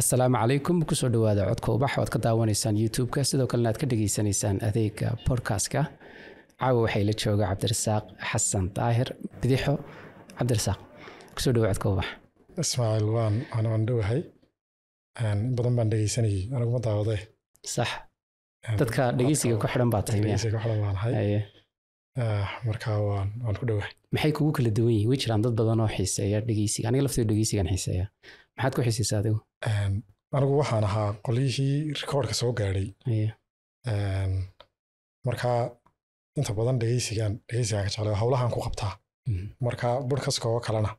assalaamu calaykum kusoo dhawaada codka ubax oad ka daawanaysaan youtube-ka sidoo kalena aad ka dhagaysanaysaan adeega bodkastka caawa waxaa ila jooga cabdirasaaq xasan daahir bidixo cabdirasaaq kusoo dhawa codka ubax ismaaciil waan waan dhowahay in badan baan dhegeysanayay aniguma daawade sax dadka dhegeysiga ku xidhan baa tahay ah, marka waan ku dhowahay maxay kugu kala duwan yihiin way jiraan dad badan oo xiiseeya dhegeysiga aniga laftooda dhegeysigaan xiiseeya maxaad ku xisiisa adigu anigu waxaan ahaa qolyihii rikoorka soo gaadhay marka inta badan dhegeysigaan dhegeysigaa ka jeclay howlahan ku qabtaa mhm. marka budhkaska oo kalena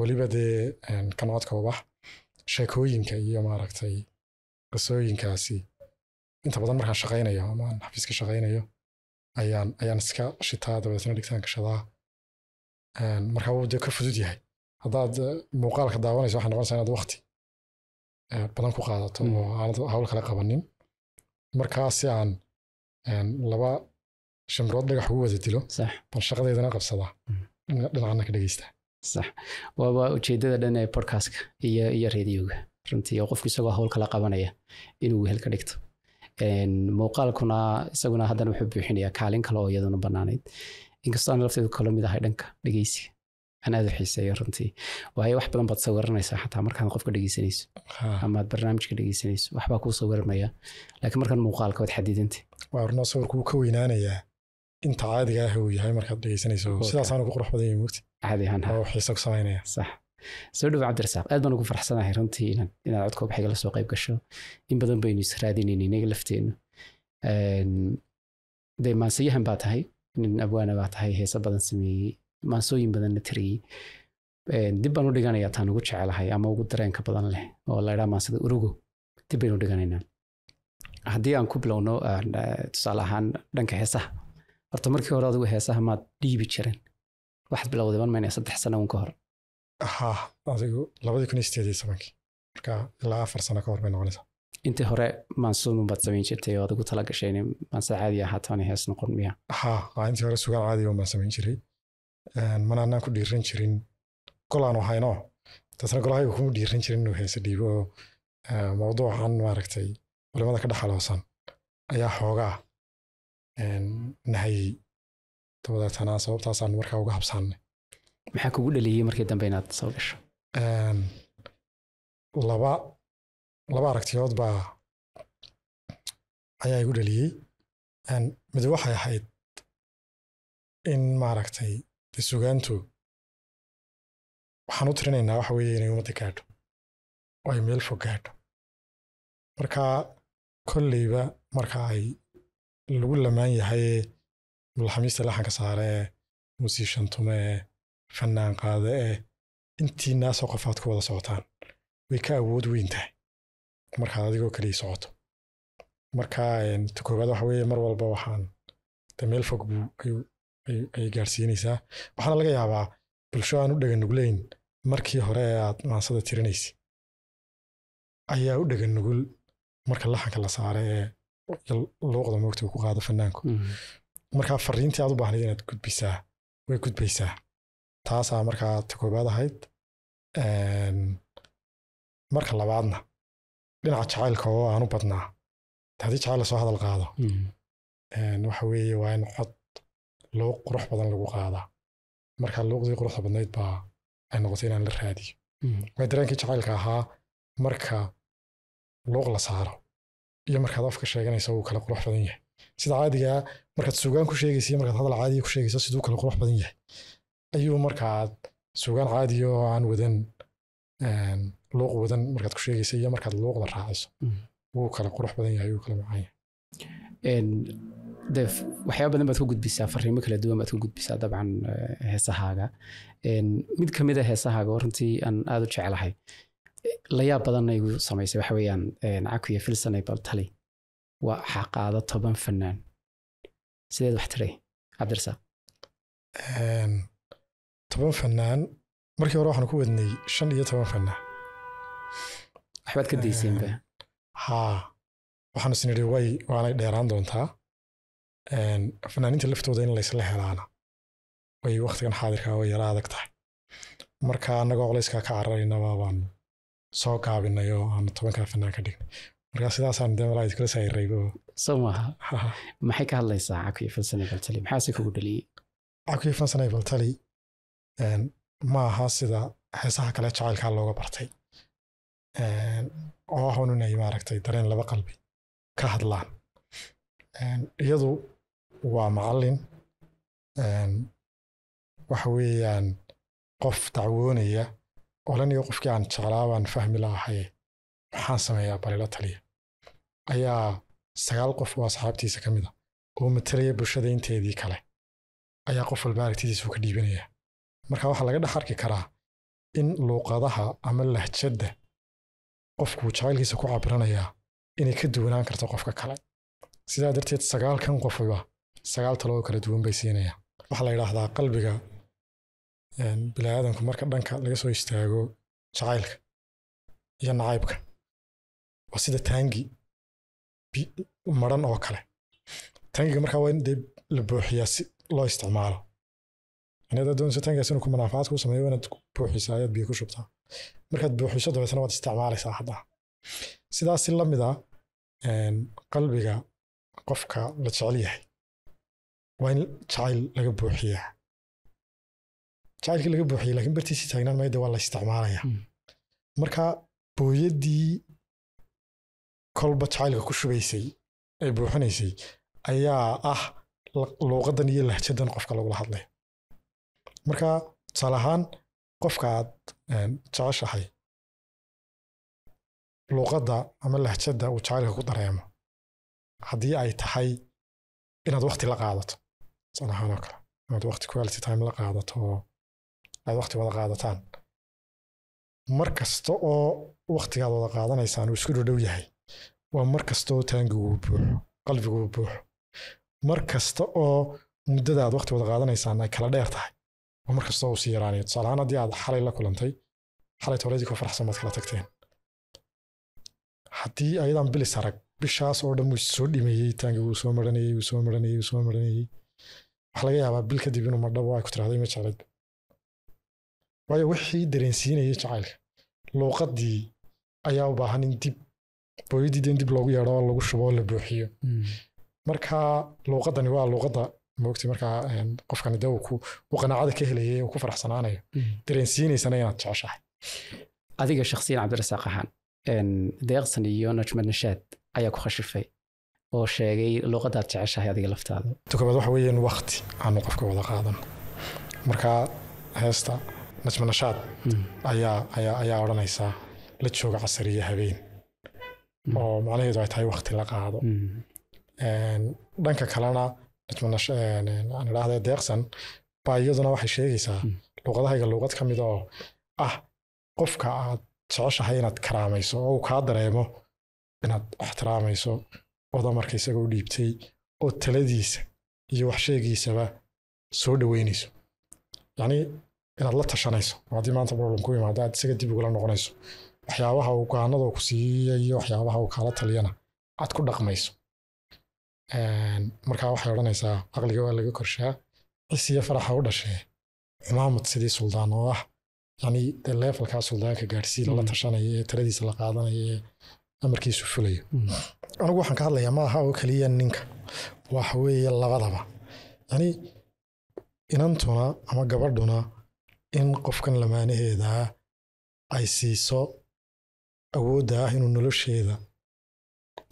weliba dee kanocodka ubax sheekooyinka iyo maaragtay qisooyinkaasi inta badan markaan shaqaynayo ama xafiiska ka shaqaynayo ayaan ayaan iska shitaa dabadeetna dhigtaan gashadaa marka wuu dee ka fudud yahay haddaad eh, muuqaalka daawanayso waxaa noqonaysaa inaad wakti eh, badan ku qaadato hmm. oo aanad hawl kale qabanin markaa aan laba shimrood dhagax ugu wada dilo bal shaqadeedana qabsadaa hmm. dhinacana ka dhegeystaa sax waaba ujeedada dhan ee bodcastka iyo iyo radioga runtii oo qofku isagoo hawl kala qabanaya inuu wehel ka dhigto muuqaalkuna isaguna haddana wuxuu buuxinayaa kaalin kale oo iyaduna banaanayd inkastoo aan lafteedu kala mid ahay dhanka dhegeysiga aan aad u xiiseeyo runtii waayo wax badan baad sawiranaysaa xataa markaad qofka dhegeysanayso amaad barnaamijka dhegeysanayso waxbaa kuu sawiranaya laakiin markan muuqaalka waad xadidinta waa runaa sawirkuu ka weynaanayaa inta caadiga ah uu yahay markaad dhegeysanayso sidaasaanu ku qurux badan yahay mugti caadi ahaan oo xiiso ku samaynaya sax soo dhawow cabdirasaaq aad baan ugu farxsanahay runtii inaad inaad codka ubaxiga soo qayb gasho in badan baynu israadinayna inaga lafteennu dee maansiyahan baa tahay nin abwaana baa tahay heesa badan sameeyey maansooyin badanna tarayey eh, dib baan u dhiganayaa taan ugu jecelahay ama ugu dareenka badan leh oo laydhaa maansada urugo dib baynu dhiganaynaa haddii aan ku bilowno eh, tusaale ahaan dhanka heesaha horta markii hore adigu heesaha maad dhiibi jireen waxaad bilowdaban mayna saddex sano un ka hor ha adigu labadii kun iyo samankii marka ilaa afar sano ka hor bay noqonaysaa intii hore maansuunun baad samayn jirtay oo adigu tala gashay inay maansada caadi ahaataan hees noqon miya ha intii hore sugaan caadi un baan samayn jiray Ehm, mana ku dhiiran jirin golaan hayno taasna golahayga kuma dhiiran jirin inuu heese dhiibo oo ehm, mawduucan maaragtay culimada ka dhexaloosan ayaa xoogaa ehm, nahayey dabadeetana sababtaasaan markaa uga habsaannay maxaa kugu dhaliyey markii dambe inaad soo gasho laba laba aragtiyood baa ayaa igu dhaliyey mid waxay ahayd in maaragtay lisugaantu waxaan u tirinaynaa waxa weeye inay ummadda gaadho oo ay meel fog gaadho marka kolleyba marka ay lagu lamaan yahay mulxamiista laxanka saare eh musiishan tume eh fannaan qaade ee intii naasoo qofaad ku wada socotaan way ka awood weyn tahay markaad adigoo kaliya socoto marka ta koobaad waxa weeye mar walba waxaan de meel fog buu ayuu ay gaarsiinaysaa waxaana laga yaabaa bulsho aan u nugleyn markii hore ee aad maansada tirinaysa ayaa u nugul marka laxanka la saaro ee luuqda moogta uu ku qaado fanaanku mm-hmm. markaa fariintii aad u baahnayd inaad gudbisaa way gudbaysaa taasaa markaa ta koobaad ahayd marka labaadna dhinaca jacaylka oo aanu badnaa haddii jacayl lasoo hadal qaado mm-hmm. waxa weeye waa in cod luuq qurux badan lagu qaadaa marka luuqdii quruxda badnayd baa ay noqotay inaan la raadiyo waay hmm. dareenkii jacaylka ahaa marka luuq la saaro iyo markaad afka sheeganaysa wuu kale qurux badan yahay sida caadiga markaad sugaan ku sheegaysa iyo markaad hadal caadiya ku sheegaysa siduu kale qurux badan yahay ayuu markaad sugaan caadiya oo aan wadan ehm, looq wadan markaad ku sheegaysa iyo markaad looqda raaciso hmm. wuu kale qurux badan yahay wuu kala macaan yahay de waxyaaba badan baad ka gudbisaa fariimo kala duwan baad ka gudbisaa dabcan eh, heesahaaga mid ka mid a ah heesahaaga runtii aan aada u jeclahay eh, la yaab badanna samaysay waxa weeyaan eh, caku iyo filsan ay toban fanaan sideed wax tiray cabdirasaaq toban fanaan markii hore waxaan ku wadnay shan iyo toban fanaan waxbaad ka dayseenba haa waxaan isin way waanay dheeraan doontaa fanaaniinta laftooda in laysla helaana way waktigan xaadirka way yara adag tahay marka anagoo colayskaa ka cararaynaba baanu soo gaabinay oo aan tobankaa fanaan ka dhignay marka sidaasaan de malaa iskula sayraybo soo maaha maxay ka hadlaysaa cakiyo fansane maxaase kugu dhaliyey cakiyo fansane ma aha sida heesaha kale jacaylkaa looga bartay oo ah un inay maaragtay dareen laba qalbi ka hadlaan iyadu waa macalin waxa weeyaan qof dacwoonaya olanayo qofkii aan jeclaabaan fahmi laahaye maxaan sameeyaa balila taliya ayaa sagaal qof oo asxaabtiisa ka mid a ah oo matalaya bulshada inteedii kale ayaa qof walba aragtidiisa ka dhiibanaya marka waxaa laga dhex arki karaa in luuqadaha ama lahjadda qofku jacaylkiisa ku cabiranayaa inay ka duwanaan karto qofka kale sidaa darteed sagaalkan qofba sagaal oo kala duwan bay siinaya waxaa la yidhaahdaa qalbiga biniaadamku marka dhanka laga soo istaago jacaylka iyo nacaybka waa sida taangi maran oo kale taangiga markaa waa in dee la buuxiyaa si loo isticmaalo inaad adoonayso taangigaas waad isticmaalaysaa ah, qalbiga qofka la jecel yahay waa in jacayl laga buuxiyaa jacaylkii laga buuxiya lakin bartiisii taagnaan mayadda waa la isticmaalaya hmm. marka booyaddii kolba jacaylka ku shubaysay ee buuxinaysay ayaa ah luuqadan iyo lahjadan qofka lagula hadlay marka tusaale ahaan qofka aad jeceshahay luuqadda ama lahjada uu jacaylka ku dareemo haddii ay tahay inaad wakhti la qaadato oo kale inaad waqti quality time la qaadato oo aad waqti wada qaadataan mar kasta oo waqtigaad wada qaadanaysaan uu isku dhodhow yahay waa mar kasta oo taangiguu buuxo qalbiguu buuxo mar kasta oo muddada waqti wada qaadanaysaan ay kala dheer tahay waa mar kasta oo usii yaraanayo tusaalahaan haddii aad xalay la kulantay xalay tooladii ku faraxsan baad kala tagteen haddii ayadaan bilis arag bishaas oo dhan wuu soo dhimeeyey taangiguu soo maranayey uu soo maranayey soo maranayey waxa laga yaabaa bil kadib inuu madhabo ay ku tirahday ma jeclaydba waayo wixii dareensiinayay jacaylka luuqadii ayaa u baahan in dib booyadii in dib loogu yeedho oo lagu shubo oo la buuxiyo hmm. marka luuqadani waa luuqadda moogti markaa qofkani dee uu qanaacada ka helayay uu ku faraxsanaanayo hmm. dareensiinaysana inaad jeceshahay adiga shakhsiyan cabdirasaaq ahaan deeqsan iyo najmad nashaad ayaa ku khashifay oo sheegay luuqadaad jeceshahay adiga laftaada tokobaad waxa weeyaan wakti aanu qofka wada qaadan markaa heesta najmanashaad nashaad hmm. ayaa ayaa ayaa odhanaysaa la jooga casariya habeen hmm. oo macnaheedu ay tahay wakti la qaado hmm. dhanka kalena najma idhaahde deeqsan baa iyaduna waxay sheegaysaa luuqadahayga luuqad ka mid ah oo ah qofka aad jeceshahay inaad karaamayso oo uu kaa dareemo inaad ixtiraamayso odamarka u dhiibtay oo taladiisa iyo waxsheegiisaba soo dhoweynayso yacnii inaad la tashanayso oo haddii maanta problem ku yimaado aad isaga dib ugula noqonayso waxyaabaha uu go'aanada ku siiyayo waxyaabaha uu kaala taliyana aad ku dhaqmayso markaa waxay odhanaysaa caqliga waa laga korshaa cisiyo faraxa u dhashee imaamad sidii suldaan oo ah yacnii leefalkaa suldaanka gaadhsiin lala hmm. tashanaya ee taladiisa la qaadanaya ee amarkiisu fulaya hmm. anigu waxaan ka hadlayaa maaha oo keliya ninka waxa weeye labadaba yani inantuna ama gabadhuna in qofkan lamaanaheeda ay siiso awoodda ah inuu nolosheeda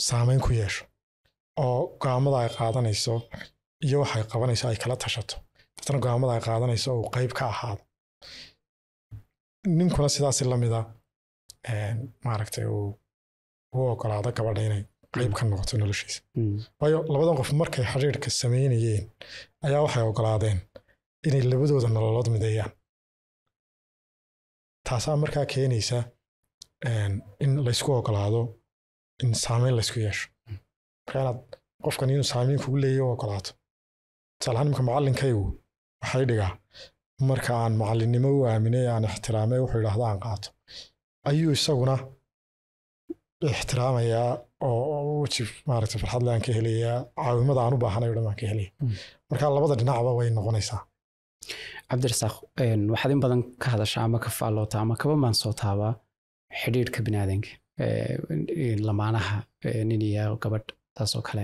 saameyn ku yeesho oo go'aamada ay qaadanayso iyo waxay qabanayso ay kala tashato dabtana go'aamada ay qaadanayso uu qeyb ka ahaado ninkuna sidaasi la mida maaragtay uu u ogolaada gabadha inay qayb ka noqoto noloshiisa hmm. waayo labadan qof markay xiriirka sameynayeen ayaa waxay ogolaadeen inay labadooda nololood mideeyaan taasaa markaa keenaysa in laysku ogolaado in saameyn laysku yeesho marka inaad qofkan inuu saamayn kugu leeya u ogolaato tusaalahaan imika macallinkaygu waxay dhigaa marka aan macalinnimo u aaminay aan ixtiraamay wuxuu idhaahda aan qaato ayuu isaguna ixtiraamayaa oo weji maarata farxad leaan ka helayaa caawimada aan u baahanayo dhan baan ka helaya marka labada dhinacba way noqonaysaa cabdirasaaq waxaad in badan ka hadashaa ama ka faallootaa ama kaba maansootaabaa xidhiirhka biniaadanka lamaanaha nin iyo gabadh taasoo kale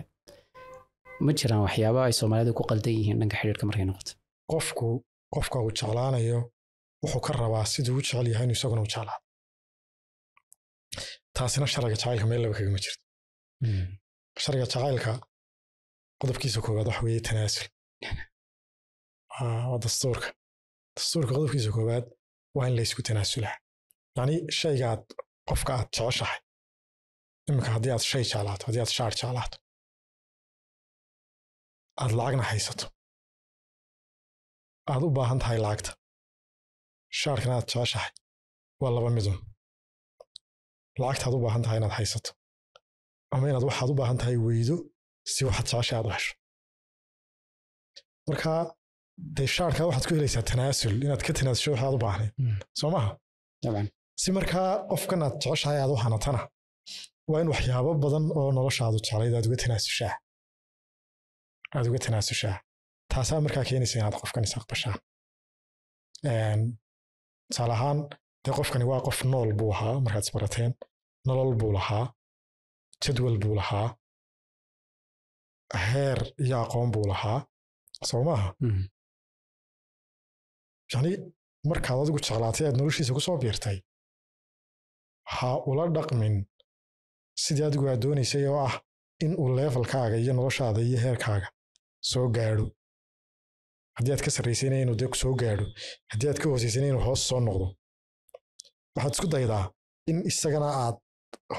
ma jiraan waxyaaba ay soomaalidu ku qaldan yihiin dhanka xidhiirka markay noqoto qofku qofka uu jeclaanayo wuxuu ka rabaa siduu u jecel yahay inuu isaguna u jeclaa taasina sharciga jacaylka meel laba kagama jirto hmm. sharciga jacaylka qodobkiisa koowaad waxa weeye tanaasul ah, waa dastuurka dastuurka qodobkiisa koowaad waa in laysku tanaasulaa yacni shaygaad qofka aad jeceshahay iminka haddii aad shay jeclaato haddii aad shaar jeclaato aad lacagna haysato aad u baahan tahay lacagta shaarkana aad jeceshahay waa laba midun lacagtaad u baahan tahay inaad haysato ama inaad waxaad u baahan tahay weydo si waxaad jecesha aad u hesho marka dee shaarkaa waxaad ku helaysaa tanaasul inaad ka tanaasho waxaad u baahnayd hmm. soo maha si markaa qofkan aad jeceshahay aad u hanatana waa in waxyaabo badan oo noloshaadu jeclayd aad uga tanaasushaa aad uga tanaasushaa taasaa markaa keenaysa inaad qofkan is ehm, tusaale ahaan de qofkani waa qof nool buu ahaa markaad isbarateen nolol buu lahaa jadwal buu lahaa heer iyo aqoon buu lahaa soo maaha mm-hmm. yani markaad adigu jeclaatay aad noloshiisa ku soo biirtay ha ula dhaqmin sidii adigu aad doonaysay oo ah in uu levelkaaga iyo noloshaada iyo heerkaaga soo gaadho haddii aad ka sarraysayna inuu dee soo gaadho haddii aad ka hoosaysayna inuu hoos soo noqdo waxaad isku daydaa in isagana aad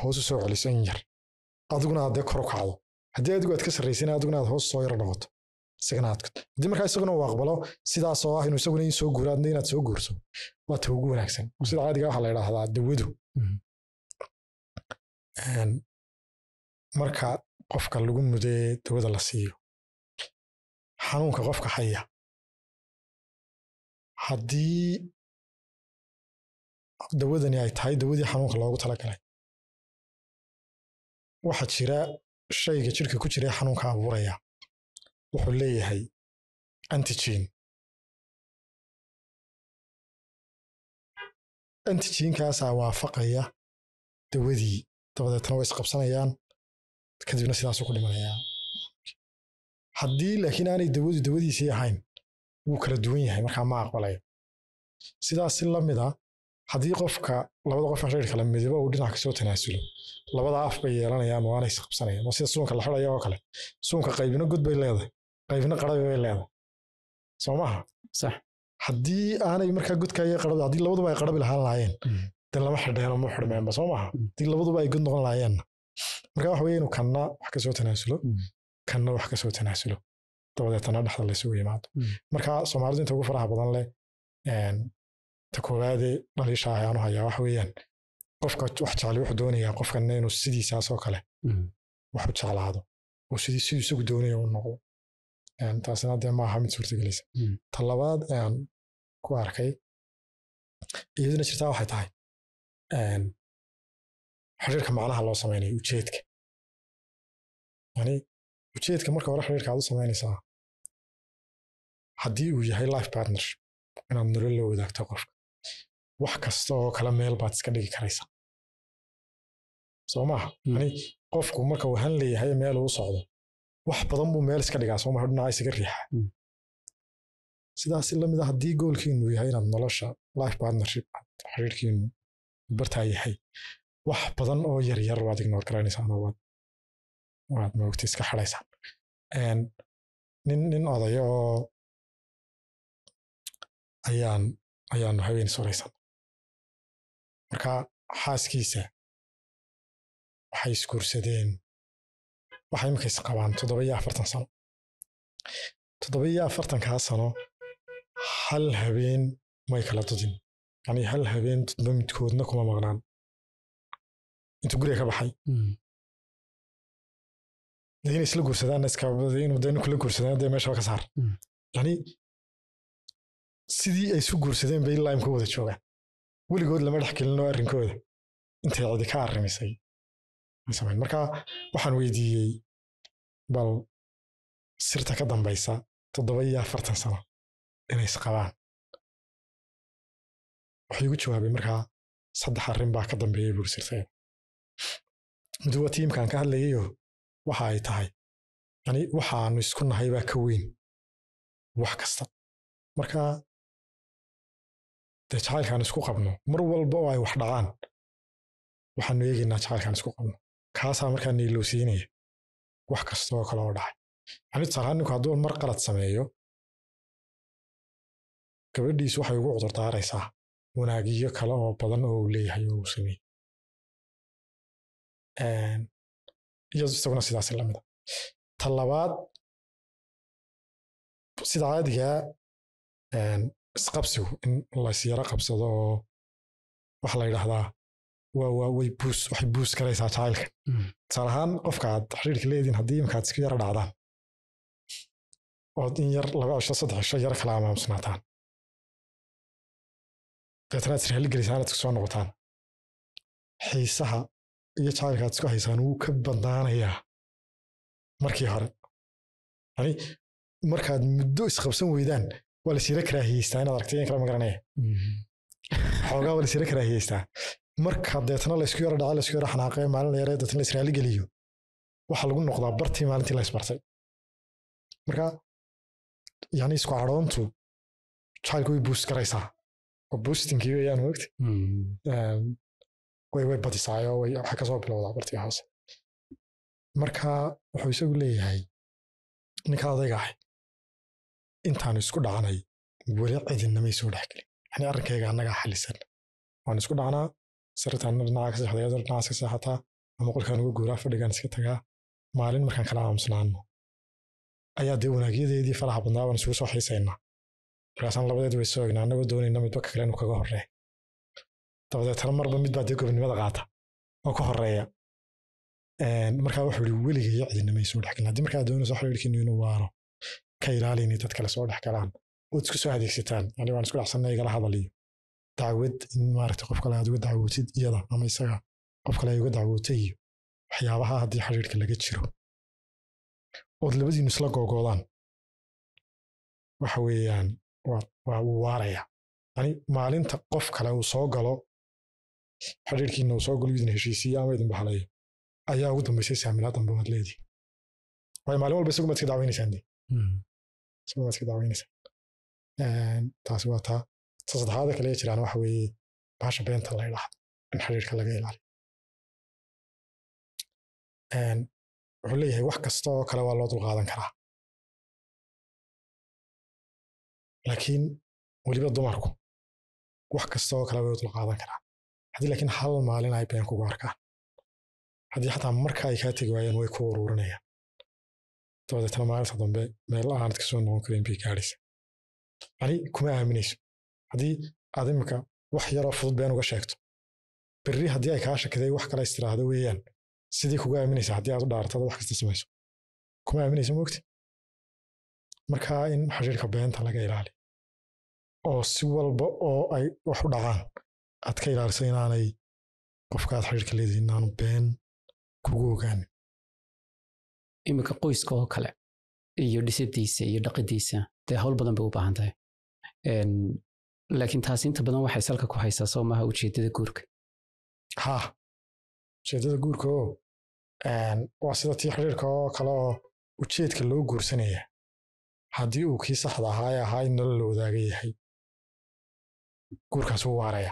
hoos u celiso in yar adiguna aad kor u kacdo haddii adigu aad ka sarraysin adiguna aad hoos soo yar noqoto isagana aad haddii markaa isaguna uu aqbalo sidaas ah inuu isaguna in soo guuro inaad soo guurso waa ta ugu wanaagsan mm. sida caadiga ah waxaa la yidhaahdaa dawadu mm-hmm. marka qofka lagu mudee dawada la siiyo xanuunka qofka haya haddii dawadani ay tahay dawadii xanuunka loogu talagalay waxaa jira shayga jirka ku jira xanuunka abuuraya wuxuu leeyahay antigen antigenkaasaa waafaqaya dawadii dabadeetna way isqabsanayaan kadibna sidaasu ku dhimanayaa haddii laakiin aanay dawadu dawadiisii ahayn wuu kala duwan yahay markaa ma aqbalayo sidaasi si lamid a ah, haddii qofka labada qof aan reer kale midabo uu dhinac kasoo tanaasulo labada af bay yeelanayaan waana isqabsanayaan waa sida suunka la xidhaya oo kale suunka qaybna god bay leedahay qaybna qarabi bay leedahay soo maha sax haddii aanay markaa godka iyo qarabi haddii labaduba ay qarabi lahaan lahaayeen mm. dee lama xidheeno ma xidhmeenba soo maha mm. haddii labaduba ay god noqon lahaayeena marka waxa weeye kanna wax kasoo tanaasulo mm. kanna wax kasoo tanaasulo dabadeetana dhexda laysugu yimaado marka soomaalidu inta ugu faraha badan leh ta koowaade dhaliisha ah hayaa waxa weeyaan qofka wax jeclay wuxuu doonayaa qofkanna inuu sidiisaasoo kale hmm. wax u jeclaado oo sidii siduu isagu doonaya u noqdo taasina dee maaha mid suurtagelaysa hmm. ta labaad aan ku arkay iyaduna jirtaa waxay tahay xiriirka macnaha loo samaynayo ujeedka yani ujeedka marka hore xiriirka aad u samaynaysaa haddii uu yahay life partnership inaad nolol la wadaagto qofka wax kasta oo kale meel baad iska dhigi karaysa soo maaha yani hmm. qofku marka uu han leeyahay meel uu socdo wax badan buu meel iska dhigaa somaa dhinaca isaga riixa hmm. sidaasi lamid a ah haddii goolkiinu yahay inaad nolosha life partnership xiriirkiinu bartaa yahay wax badan oo yaryar waad ignoor garanaysaan oo waad moogta iska xadaysaan nin nin odayo oo ayaan ayaan haweyn soraysan markaa xaaskiisa waxay isguursadeen waxay iminka isqabaan toddoba iyo afartan sano toddoba iyo afartankaa sano hal habeen may kala dudin yani hal habeen toddoba midkoodna kuma maqnaan intuu guriga ka baxay hmm. de inay isla guursadaan de ninkula guursadaan dee meeshaba ka saar hmm. yani sidii ay isu guursadeen bay ilaa imka wada joogaan weligood lama dhex gelino arrinkooda intay cidi ka arimisay marka waxaan weydiiyey bal sirta ka dambaysa toddoba iyo afartan sano inay isqabaan waxay igu jawaabay markaa saddex arrin baa ka dambeeyay buri sirteeda mid waa tiimkaan ka hadlayayo waxa ay tahay yani waxaanu isku nahay baa ka weyn wax kasta marka dee jacaylkaan isku qabno mar walba oo ay wax dhacaan waxaanu eegaynaa jacaylkaan isku qabno kaasaa markaa niilowsiinaya wax kastaoo kale oo dhacay yani taqaaninku hadduu mar qalad sameeyo gabadhiisu waxay ugu cudurdaaraysaa wanaagiyo kale oo badan oo uu leeyahay oo uu sameeyey iyadu isaguna sidaas lamida ta labaad sida caadigaa isqabsigu in laysyaro qabsado oo waxa la yidhaahdaa waxay buus karaysaa jacaylka hmm. tusaale ahaan qofka aad xiriirka leediin haddii imka isku yara dhacdaan ood in yar laba cisho saddex cisho yaro kala amaamusnaataan deetana ad sirhaligelisaan inaad isku soo noqotaan xiisaha iyo jacaylka aad isku haysaan wuu ka badnaanayaa markii hore yani markaad muddo isqabsan weydaan waa lasila karaahiyeystaa inaad aragtay inkala magaranaya mhm. xoogaa waa karaahiyeystaa marka deetna laysku yaro dhaca laysku yaro xanaaqee maalin la yaree deetna laisraali geliyo waxaa lagu noqdaa bartii maalintii la isbartay marka yani isku cadhoontu jacaygu way buust garaysaa oo buustingkii weyaan moogta mhm. ehm, way way badisaayo waxaa kasoo bilowdaa bartiga hoose marka wuxuu isagu leeyahay ninka adayga ahay intaanu isku dhacnay weli cidinamay soo dhexgelin yani arrinkayga annagaa xalisan waan isku dhacnaa sirtaan dhinaca ka seexday adar dhinacaas ka seexataa ama qolkaan uga guuraa fadhigaan iska tagaa maalin markaan kala aamusnaano ayaa dee wanaagyadeedii faraha badnaa waan isugu soo xiisaynaa markaasaan labadeed way soo egnaa annagoo doonayna midbaka kale inuu kaga horreey dabadeetana marba midbaa dee gobonimada qaata oo ka horreeya markaa wuxuu yihi weligaya cidinamay soo dhexgelin haddii markaa doonayso xiriirkiinu inuu waaro ka ilaali inay dad kale soo dhex galaan ood isku soo adeegsataan yani waan isku dhacsanna igala hadaliyo dacwad in maarata qof kale aad uga dacwootid iyada ama isaga qof kale ay uga dacwoota waxyaabaha haddii xiriirka laga jiro ood labadiinu isla googoodaan waxa weeyaan waa wuu waaraya yani maalinta qof kale uu soo galo xidhiirkiina uu soo galo idin heshiisiiya ama idin bahalayo ayaa ugu dambaysay saaminaad dambe maad maalin walba isagu maad iska dee hmm isagoo iska daaweynaysa taasi waa taa ta saddexaada kale jiraan waxa weeye baasha beenta la idhaha in xiriirka laga ilaaliyo wuxuu leeyahay wax kasta oo kale waa loo dulqaadan karaa laakiin weliba dumarku wax kasta oo kale way u dulqaadan karaa haddii laakiin hal maalin ay been kugu arkaan haddii xataa marka ay kaa tegi waayeen way ku uruurinayaan dabadeetana maalinta dambe meel aanad kasoo noqon karin bay gaadhaysa yani kuma aaminayso haddii aad imika wax yaroo fudud been uga sheegto berri haddii ay kaa shakiday wax kale istiraahda weeyaan sidii kuga aaminaysa haddii aad u dhaarto ad wax kasta samayso kuma aaminaysa moogti marka in xashiirka beenta laga ilaali oo si walba oo ay wax u dhacaan aad ka ilaaliso inaanay qofkaad aad xashiirka inaanu been kugu ogaanin iminka qoyska oo kale iyo dhisadiisa iyo dhaqadiisa dee hawl badan bay u baahan tahay laakiin taas inta badan waxay salka ku haysaa soo maaha ujeedada guurka ha ujeedada guurka o waa sida tii xiriirka oo kale oo ujeedka loo guursanaya haddii uu kii saxda ahaa ee ahaa in nolol la wadaagan yahay guurkaas wuu waaraya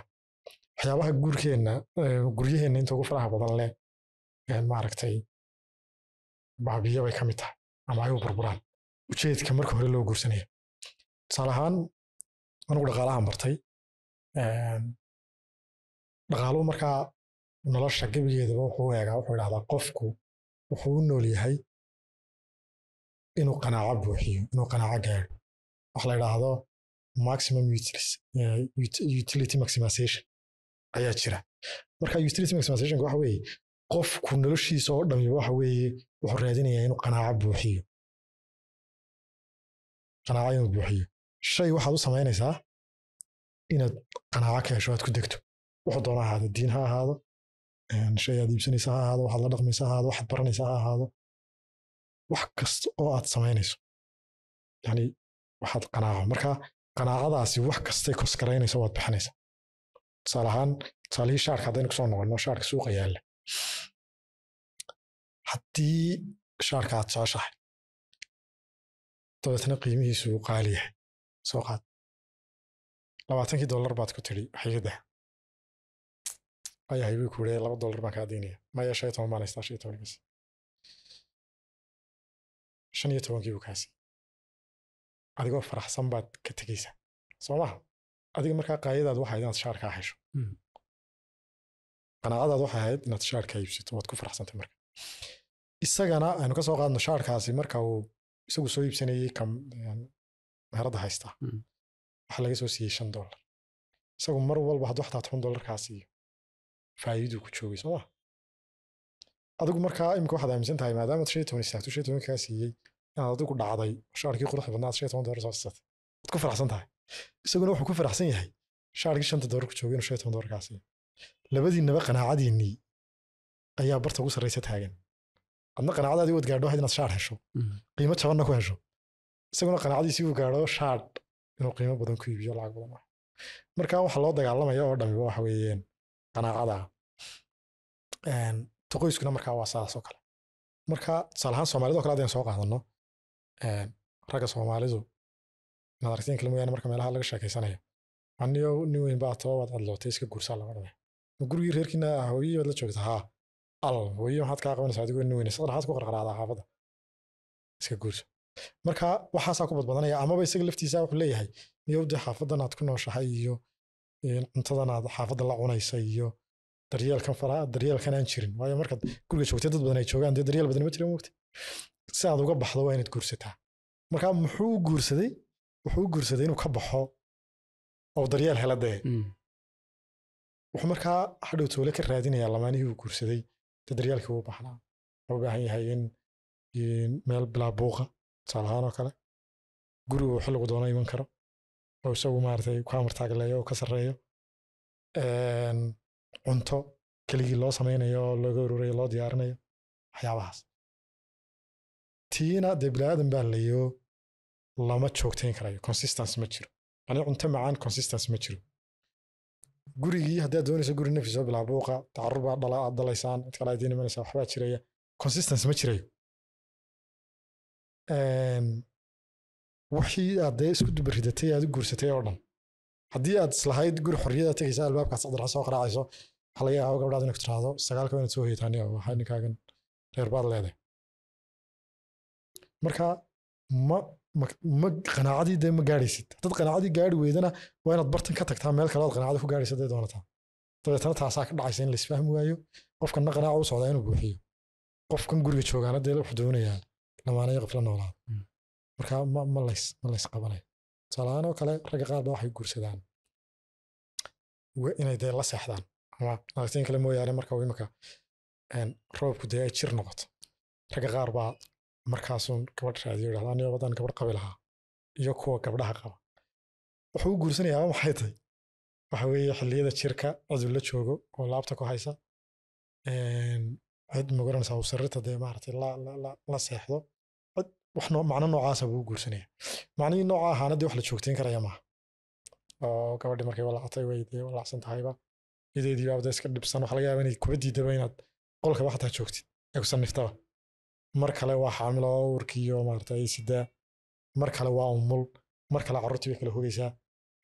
waxyaabaha guurkeenna guryaheenna inta ugu faraha badan leh maaragtay baabiya bay ka mid tahay ama ay u burburaan ujeedka marka hore loo guursanaya tusaale ahaan anugu dhaqaalahan bartay ehm, dhaqaaluhu markaa nolosha gebigeedaba wuxuu eegaa wuxuu idhahdaa qofku wuxuu u nool yahay inuu qanaaco buuxiyo inuu qanaaco gaadho waxa la idhaahdo maximum eh, utility maximization ayaa jira marka utility maximizationka waxa weeye qofku noloshiisa oo dhami waxa weeye wuxuu raadinayaa inuu qanaaco buuxiyo qanaaco inuu buuxiyo shay waxaad u samaynaysaa inaad qanaaco ka hesho aad ku degto wuxuu doona ahaado diin ha ahaado shay aad iibsanaysa ha ahaado waxaad la dhaqmaysa ha ahaado waxaad baranaysa ha ahaado wax kasta oo aad samaynayso yani waxaad qanaaco marka qanaacadaasi wax kastay koskaraynaysa waad bixinaysa tusaale ahaan tusaalihii shaarka haddaynu kusoo noqonno shaarka suuqa yaalla haddii shaarka aad jeceshahay dabeetna qiimihiisu uu qaali yahay soo qaad labaatankii dollar baad ku tidhi waxiga dah ayahay wii ku laba dollar baan kaa diinaya maya shan iyo toban baan haystaa shan iyo toban kasi shan iyo tobankii buu kaasi adigoo faraxsan baad ka tegaysaa soo maha adiga markaa qaayadaad waxayd inaad shaarkaa hesho hmm. qanaacadaad waxay ahayd inaad shaarkaa iibsato waad ku faraxsantay marka isagana aynu kasoo qaadno shaarkaasi marka uu isagu soo iibsanayay meherada haysta hmm. waxa laga soo siiyey shan dolar isagu mar walba hadduu xataa toban dolarkaa siiyo faa'iiduu ku joogay sooma adigu markaa imika waxaad aaminsan tahay maadaamaad shan toban istaagto shan kaa siiyey inaad adigu dhacday shaarkii quruxda badnaad shan toban dolar soo siisatay waad ku faraxsan tahay isaguna wuxuu ku faraxsan yahay shaarkii shanta dolar ku joogay inuu shan toban dolar labadiinaba qanaacadiinnii ayaa barta ugu sareysa taagan adna qanaacadaadii waad gaadho ahayd inaad shaar hesho mm-hmm. qiimo jabanna ku hesho isaguna qanaacadiisii uu gaadho shaar inuu qiimo badan ku iibiyo lacag badan marka waxaa loo dagaalamaya oo dhamiba waxa weeyeen qanaacada taqoyskuna markaa waa saasoo kale marka tusaale ahaan soomaalida o kale haddayn soo qaadano ragga soomaalidu inaad kale mooyaane marka meelaha laga sheekaysanaya aniyo nin weyn baa taba waad iska guursaa lama dhame ma gurigii reerkiina ah, hooyadii baad la joogtaa haa alwey maxaad kaa qabanaysa adigoo nuweynaysa dharaxaad ku qarqaraada marka waxaasaa ku badbadanaya amaba isaga laftiisa wuxuu leeyahay niyowda xaafadan ku nooshahay iyo cuntadan aad la cunaysa iyo daryeelkan faraha daryeelkan aan jirin waayo markaad guriga joogtay dad badan ay joogaan dee daryeel badan ma jira moogta si aad uga baxdo waa inaad guursataa marka muxuu guursaday wuxuu guursaday inuu ka baxo oo daryeel hela dee mm. wuxuu markaa hadhow toole ka raadinayaa lamaanihii uu guursaday daryaalkii u baxnaa waxaa u baahan yahay in meel bilaa buuqa tusaale ahaan oo kale guri uu xilligu doono iman karo oo isagu maaragtay ku amartaagleeyo oo ka sarreeyo cunto keligii loo samaynayo oo looga ururayo loo diyaarinayo waxyaabahaas tiina dee bilaadan baa layo lama joogtayn karayo consistancy ma jiro ani cunto macaan consistancy ma jiro gurigii haddaad doonayso guri nafsi soo bilaab buuqa tacarubaa dhala aad dalaysaan cid kale waxbaa jiraya consistency ma jirayo ehm, wixii aad dee isku dubaridatay aad u guursatay oo dhan haddii aad islahayd guri xorriyada tegaysa albaabkaas adra soo qaraacayso waxaa laga yaaba gabdhaad inay ku tiraahdo sagaalka inaad soo hoyataani oo ninkaagan reer baad leedahay marka ma qanaacadii de ma gaaraysid haddaad qanaacadii gaari weydana waa inaad bartan ka tagtaa meel kale oad qanaacada ku gaaraysa day doonataa dabeetana taasaa ka dhacaysa in la isfahmi waayo qofkanna qanaaca u socdaa inuu buuxiyo qofkan guriga joogaana dee wuxuu doonayaa lamaanayo qofla noolaa hmm. marka ma lays ma lays qabanay tusaalahaan oo kale ragga qaar ba waxay guursadaan inay dee la seexdaan ama naagteen kale mooyaane marka imika roobku dee ay jir noqoto ragga qaar baa markaasuun gabadh raadiyo dhahda aniga wadan gabadh qabi lahaa iyo kuwa gabdhaha qaba wuxuu u guursanayaa maxay tahay waxa weeye xilliyada jirka cudul la joogo oo laabta ku haysa cid magaranaysaa sarirta dee maaragtay la seexdo cid wax macno noocaasa buu guursanaya macnihii nooca ahaana dee wax la joogtayn karaya maaha oo gabadhi markay walaactay way dee walaacsan tahayba ideedii baabda iska dhibsan waxa laga yaaba inay kuba diidaba inaad qolkaba xataa joogtid ee ku saniftaba mar kale waa xaamil oo warkiiyo maarata ay sidaa mar kale waa umul mar kale carruurtii way kala hogaysaa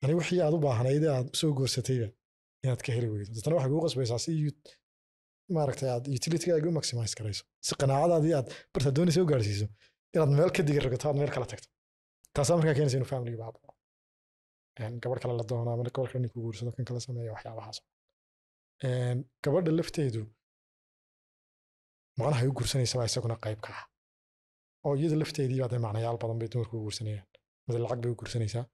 yani wixii aad u baahnayd aad soo goorsatayba inaad ka heli weydo deetana waxay kugu qasbaysaa si maarata aad utilitygaaga u maximize garayso si qanaacadaadii aad barta doonaysa u gaarsiiso inaad meel ka digi ragato aad meel kala tagto taasaa markaa keenaysa inu familiga baabao gabadh kale la doonaa gabar kale nin guursado kan kala sameeya waxyaabahaas gabadha lafteedu macnaha ay u guursanaysaba isaguna qayb ka ah oo iyada lafteediiba de macnayaal badan bay dumarku u guursanayaan mase lacag bay u guursanaysaa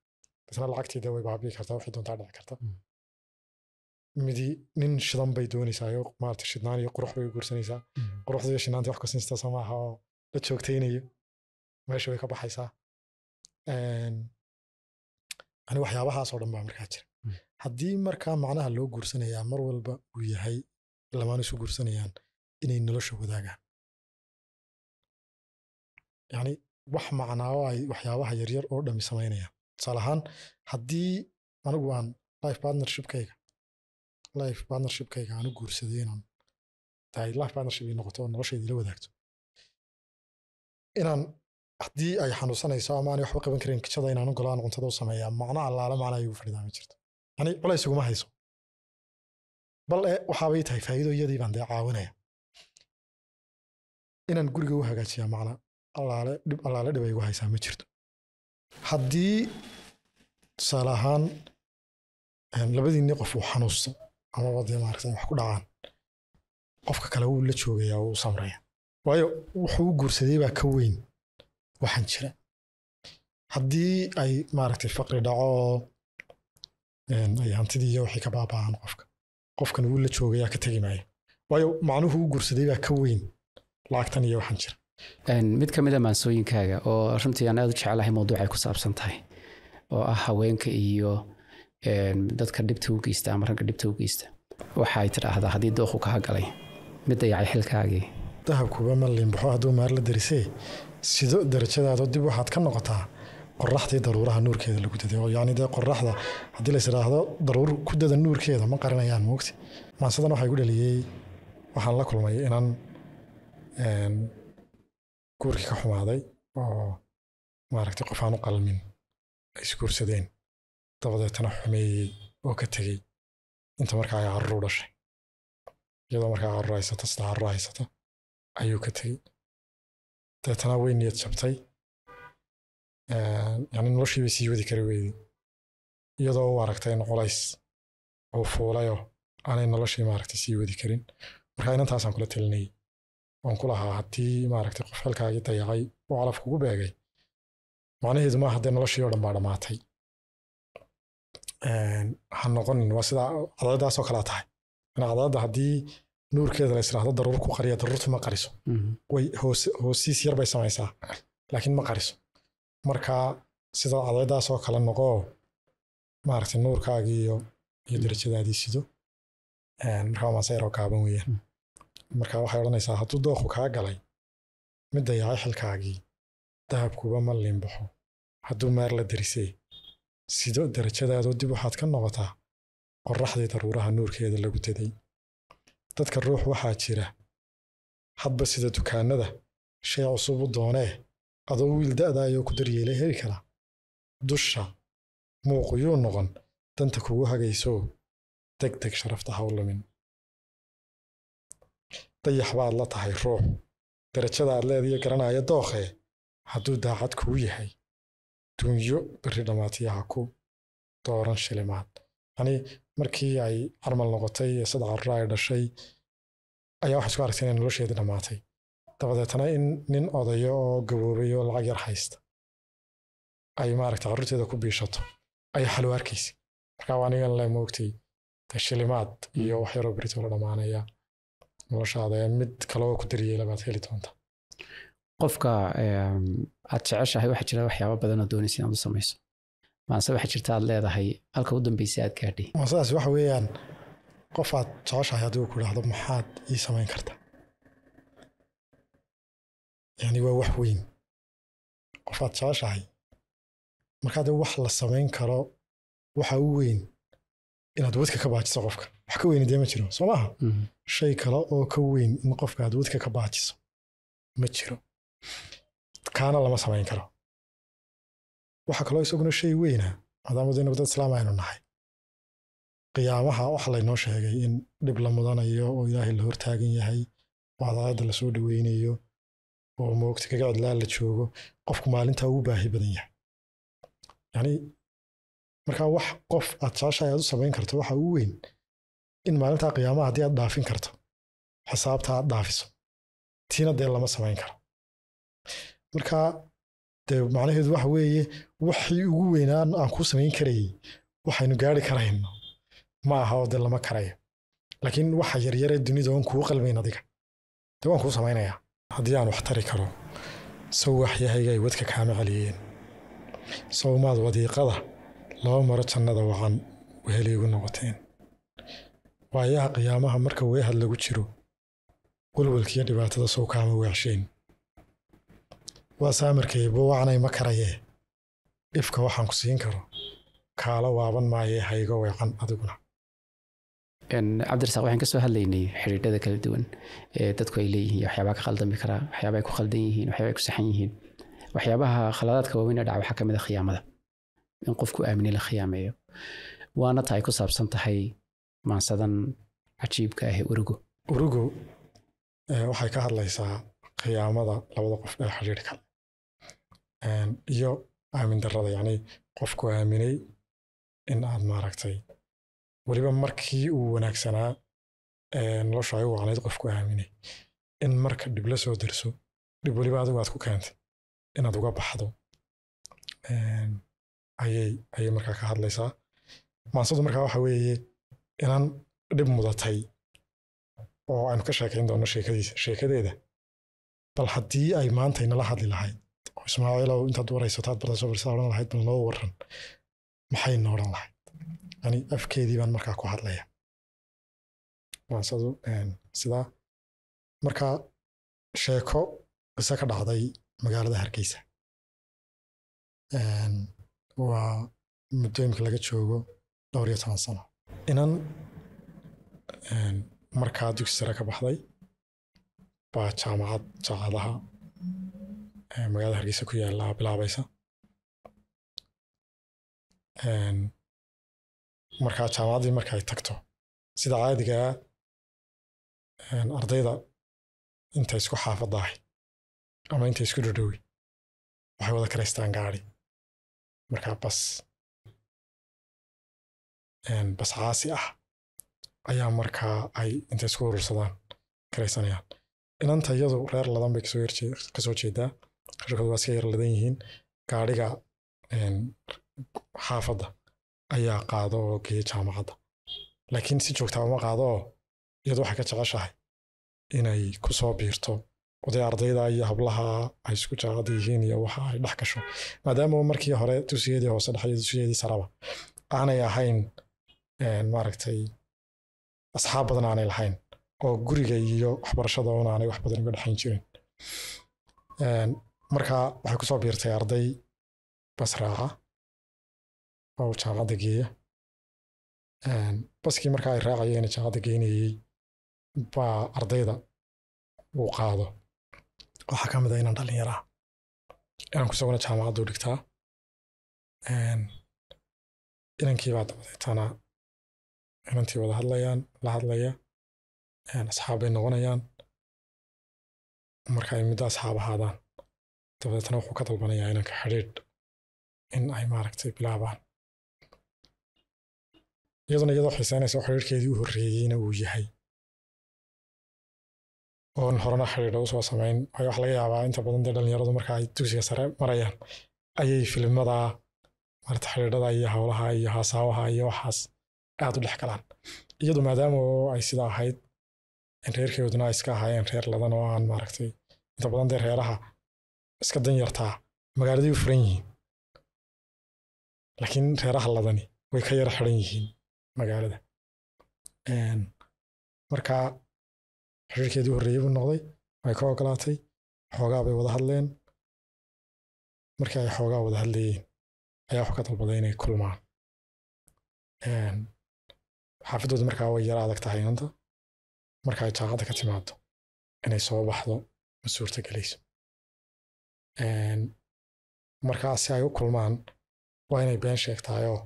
basna lacagtii way baabii kartaa waxay doontaa dhici karta mm. midi nin shidan bay doonaysaao maarata shidnaan iyo qurux bay u guursanaysaa mm. quruxda iyo shidnaanta wax kusinsta samaaha oo la joogtaynayo meesha way ka baxaysaa yani waxyaabahaasoo dhan baa markaa jira mm. haddii markaa macnaha loo guursanayaa mar walba uu yahay lamaan isu guursanayaan inay nolosha wadaagaan yani wax macnaawo ay waxyaabaha yaryar oo dhami samaynayaan tusaale ahaan haddii anigu aan life partnershipkayga life partnershipkayga aanu guursaday inaan tahay life partnership ay noqoto oo noloshayda ila wadaagto inaan haddii ay xanuunsanayso ama waxba qaban karin kijada inaanu galo cuntada u sameeyaa macno allaala macna ayuu fadhidaa ma jirto yani culays uguma hayso bal e waxaabay tahay faa'iido iyadii baan dee caawinaya inaan guriga u hagaajiyaa macna allaale dhib allaale dhib ay haysaa ma jirto haddii tusaale ahaan labadiinni qof uu xanuusta amaba dee maarata wax ku dhacaan qofka kale wuu la joogaya wuu u samraya waayo wuxuu u guursaday baa ka weyn waxaan jira haddii ay maaragtay faqri dhaco ay hantidii iyo wixii ka baaba'aan qofka qofkan wuu la joogayaa ka tegi maayo waayo macnuhu u guursaday baa ka weyn laagtan iyo waxaan jira mid ka mid a ah maansooyinkaaga oo runtii aan aad u jecelahay mawduucay ku saabsan tahay oo ah haweenka iyo dadka dhibta u geysta ama ragga dhibta u geysta waxaay tidhaahdaa haddii dooqu kaa galay mid dayacay xilkaagii dahabkuba ma liinbaxo hadduu maar la darisee sido darajadaado dib waxaad ka noqotaa qoraxdii daruuraha nuurkeeda lagu daday oo yacni dee qoraxda haddii la isdhaahdo daruur ku dada nuurkeeda ma qarinayaan moogti maansadan waxaa igu dhaliyey waxaan la kulmay inaan Ehm, guurkii ka xumaaday oo maaragtay qof aan u qalmin ay isguursadeen dabadeetana xumeeyey oo ka tegey inta markaa ay carruur dhashay iyadoo markaa carruur haysata sida carruur haysata ayuu ka tegey dabeetana way niyad jabtay ehm, yani noloshiibay sii wadi kari weydi iyadoo u aragtay in culays uu fuulayoo aanay noloshii maaragtay sii wadi karin marka inantaasaan kula talinayay waan ku lahaa haddii maaragtay qof halkaagii dayacay oo calaf kugu beegay macnaheedu maaha dee noloshii oo dhan baa dhammaatay ha noqonin waa sidaa cadaaladaasoo kalaa tahay yani cadaaladda haddii nuurkeeda la israahdo daruur ku qariya daruurtu ma qariso mhm. way hoosiis yar samaysaa laakiin ma qariso marka sida cadaaladaasoo kale noqoo maaragtay nuurkaagii iyo iyo mm. darajadaadii sido marka waa maasayaroo gaaban weeyaan mm markaa waxay odhanaysaa hadduu dooqu kaa galay mid dayacay xilkaagii dahabkuba ma liinbaxo hadduu maar la darisee sido darajadaadoo dib waxaad ka noqotaa qoraxdii daruuraha nuurkeeda lagu daday dadka ruux waxaa jira hadba sida dukaanada shay cusub u doonee adoo wiil da'daayoo ku daryeelay heli kara dusha muuquyuu noqon danta kugu hagayso deg deg sharafta ha dayax baad la tahay ruux darajadaad leediyo garanaya dookhee hadduu daacad kuu yahay dunyo beri dhammaatiyaha ku dooran shilimaad yani markii ay carmal noqotay ee sad carra ay dhashay ayaa waxay isku aragtay inay nolosheedii dhammaatay dabadeetana in nin odayo oo gaboobay oo lacag yar haysta ay maaragta carruurteeda ku biishato ayaa xalwo arkaysa marka waa nigan le ma ogtay tashilimaad iyo wax yaroo berito noloshaada ee mid kaloo ku daryeela baad heli doonta qofka aad jeceshahay waxaa jira waxyaaba badan oo doonaysa inaad u samayso maanse waxa jirta aad leedahay halka u dambeysa aad gaadhay masaas waxa weeyaan qof aad jeceshahay hadduu ku idhaahdo maxaad ii samayn karta yani waa wax weyn qof aad jeceshahay markaad wax la samayn karo waxa u weyn inaad wadka ka baajiso qofka wax ka weyne dee ma jiro soo maaha mhm. shay kale oo ka weyn in qofka aad wadka ka baajiso ma jiro kaana lama samayn karo waxaa kaloo isaguna shay weyna ah, maadaama dee nabadad islaam aynu nahay qiyaamaha waxa laynoo sheegay in dhib la mudanayo oo ilaahay la hortaagan yahay oo cadaaladda lasoo dhoweynayo oo moogta kaga cidlaa la joogo qofku maalintaa ugu baahi badan yahay yani marka wax qof aad shaashay aad u samayn karto waxa ugu weyn in maalintaa qiyaamaha haddii aad dhaafin karto xisaabta aad dhaafiso tiina dee lama samayn karo marka dee macnaheedu waxa weeye waxii ugu weynaan aan kuu samayn karayay waxaynu gaari karayno ma aha oo dee lama karayo laakiin waxa yaryare dunida oon kuu qalmayn adiga dee waan kuu samaynayaa haddii aan wax tari karo sawax yahayga ay wadka kaama celiyeen sawmaad wadiiqada laba maro jannada waxaan wehelay ugu noqoteen waayaha qiyaamaha marka weehad lagu jiro walwalkiiyo dhibaatada sow kaama weexsheen waa saamirkay buu wacnay ma karayee dhifka waxaan ku siin karo kaala waaban maayee hayga weecan adiguna cabdirasaaq waxaan ka soo hadlaynay xidhiidhada kala duwan ee dadku ay leeyihiin waxyaabaa ka khaldami karaa waxyaaba ay ku khaldan yihiin waxyaaba ay ku saxan yihiin waxyaabaha khaladaadka waaweyn ee dhaca waxaa ka mid a ah khiyaamada in qofku aamini la khiyaameeyo waanata ay ku saabsan tahay maansadan cajiibka ahee urugo urugo waxay ka hadlaysaa khiyaamada labada qof ee xiriir kale iyo aamin darada yacni qofku aaminay in aad maaragtay weliba markii uu wanaagsanaa nolosha ay u wacnayd qofku aaminay in marka dhib la soo derso dhib weliba adigu aad ku keentay inaad uga baxdo ayay ayay markaa ka hadlaysaa maansadu markaa waxa weeye inaan dhib mudatay oo aynu ka sheekayn doono sheekadiisa sheekadeeda bal haddii ay maanta inala hadli lahayd oo ismaaciilow intaad waraysotaad bartayso balsaa odhan lahayd bal noo warran maxayna odhan lahayd yani afkeedii baan markaa ku hadlaya maansadu sidaa marka sheeko ise ka dhacday magaalada hargeysa waa muddooyinka laga joogo dhowr iyo toban sano inan markaa dugsi sare ka baxday baa jaamacad jaamacadaha magaalada hargeysa ku yaala bilaabaysa markaa jaamacaddii markaay tagto sida caadigaa ah, ardayda inta isku xaafadaahi ama inta isku dhadhowi waxay wada karaystaan gaari markaa bas bas caasi ah ayaa markaa ay intay isku urursadaan karaysanayaan inanta iyadu reer ladan bay kasoo jeedaa reerkoodu waa iska yar ladan yihiin gaadhiga xaafadda ayaa qaado oo geeya jaamacadda laakiin si joogtaa uma qaado oo iyadu waxay ka jeceshahay inay ku soo biirto oday ardayda iyo hablaha ay isku jaacad yihiin iyo waxa ay dhex gasho maadaama markii hore dugsiyadii hoose dhex iyo dugsiyadii saraba aanay ahayn maaragtay asxaab badan aanay lahayn oo guriga iyo waxbarashada un aanay wax badan uga dhexayn jirin marka waxay kusoo biirtay arday basraaca oo jaamacadda geeya baskii marka ay raacayeen jaamacadda geynayey baa ardayda uu qaado waxaa ka mid a ah inaan dhallinyaraha inaan kusaguna jaamacaddu dhigtaa inankiibaa dabadeetana inantii wada hadlayaan la hadlaya asxaabbay noqonayaan marka ay muddo asxaab ahaadaan dabadeetana wuxuu ka dalbanayaa inanka xidhiidh in ay maaragtay bilaabaan iyaduna iyadoo xiiseynaysa xiriirkeedii u horreeyeyna uu yahay oon horena xidhiidha usoo samayn waayo wax laga yaabaa inta badan dee dhalinyaradu marka ay dugsiga sare marayaan ayay filimada maarata xidhiidhada iyo howlaha iyo haasaawaha iyo waxaas aada u dhex galaan iyadu maadaama ay sida ahayd reerkeeduna ay iska ahaayeen reer ladan oo aan maaragtay inta badan dee reeraha iska danyartaa yartaa magaaladay u furan yihiin laakiin reeraha ladani way ka yara xiran yihiin magaalada marka xiriirkeedii horreeyey buu noqday way ka ogolaatay xoogaa bay wada hadleen markii ay xoogaa wada hadlayeen ayaa wax ka dalbaday inay kulmaan xaafadooda markaa way yara adag tahay inanta marka ay jaaqada ka timaado inay soo baxdo ma suurta gelayso markaa si ay u kulmaan waa inay been sheegtaayoo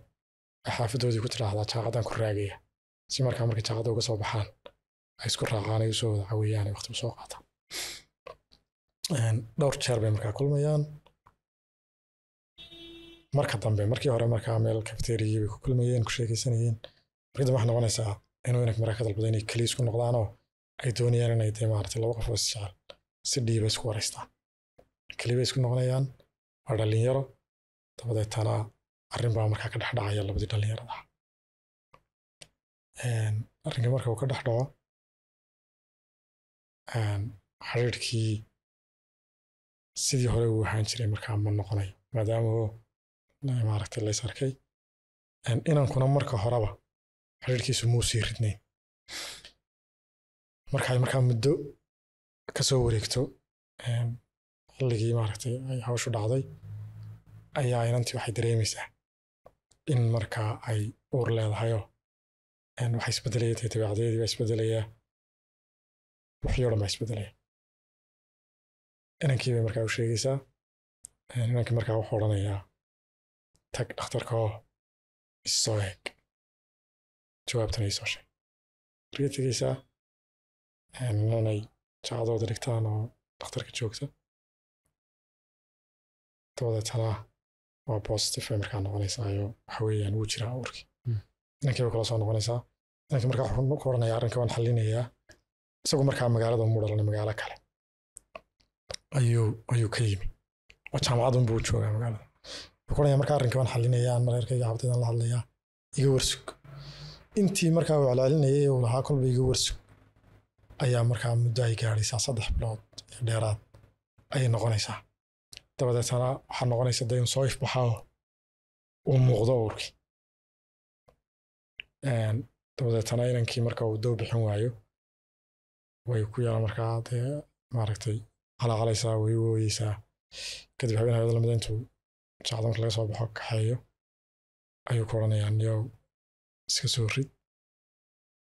ay xaafadoodii ku tidhaahdaa jaaqadan ku raagaya si markaa markay jaaqada uga soo baxaan ay isku raaqaanayso waxa weeyaan ay waqtiba soo qaataan dhowr jeer bay markaa kulmayaan marka dambe markii hore markaa meel kabteriyi bay ku kulmayeen ku sheekaysanayeen markii dambe waxaa noqonaysaa inuu inanka markaa ka inay keliya isku noqdaanoo ay doonayaan inay tahay maaragtay laba qof oo isjecel si dhiiba isku waraystaan keliya isku noqonayaan waa dhalinyaro dabadeetana arrin baa markaa ka dhex dhacaya labadii dhalinyarada arrinka marka uu ka dhex dhaco Ehm, xariirkii sidii hore uu ahaan jiray markaa ma noqonay maadaama maaragtay lays arkay ehm, inankuna marka horeba xiriirkiisu muu sii ridnayn marka ay markaa muddo kasoo wareegto ehm, xilligii maaragtay ay hawshu dhacday ayaa inantii waxay dareemaysaa in markaa ay uur leedahayoo waxay isbedelayatay dabeecdeedii baa isbedelayaa waxyo dhan baa isbedelaya inankii bay markaa u sheegaysaa inankii markaa wuxuu odhanayaa tag dhakhtarkoo issoo eeg jawaabtana isoo sheeg markay tegaysaa inanay jacadooda dhigtaan oo dhakhtarka joogta dabadeetana waa bositive bay markaa noqonaysaa iyo waxa weeyaan wuu jiraa urki hmm. inankii bay kula soo noqonaysaa inankii markaa wuxuu ku odhanayaa arrinka waan xallinayaa isagoo markaa magaalada mudharana magaalo kale ayuu ka yimi oo jaamacadunbuu joogaa magaalada oranaya markaa arrinka waan xalinaya mareerkayga xabdaydaan la hadlayaa iga warsug intii markaa uu celcelinayay uu lahaa kolba iga warsug ayaa markaa muddo ay gaadhaysaa saddex bilood dheeraad ayay noqonaysaa dabadeetana waxaa noqonaysa de soo ifbaxaa uu muuqdo urki dabadeetana inankii marka uu dow bixin waayo way ku yaala markaa dee eh, maaragtay qalaqalaysaa way wooyeysaa kadib habeen habeen lamida ah intuu saacda marka laga soo baxo kaxeeyo ayuu ku odhanayaa niyow iska soo rid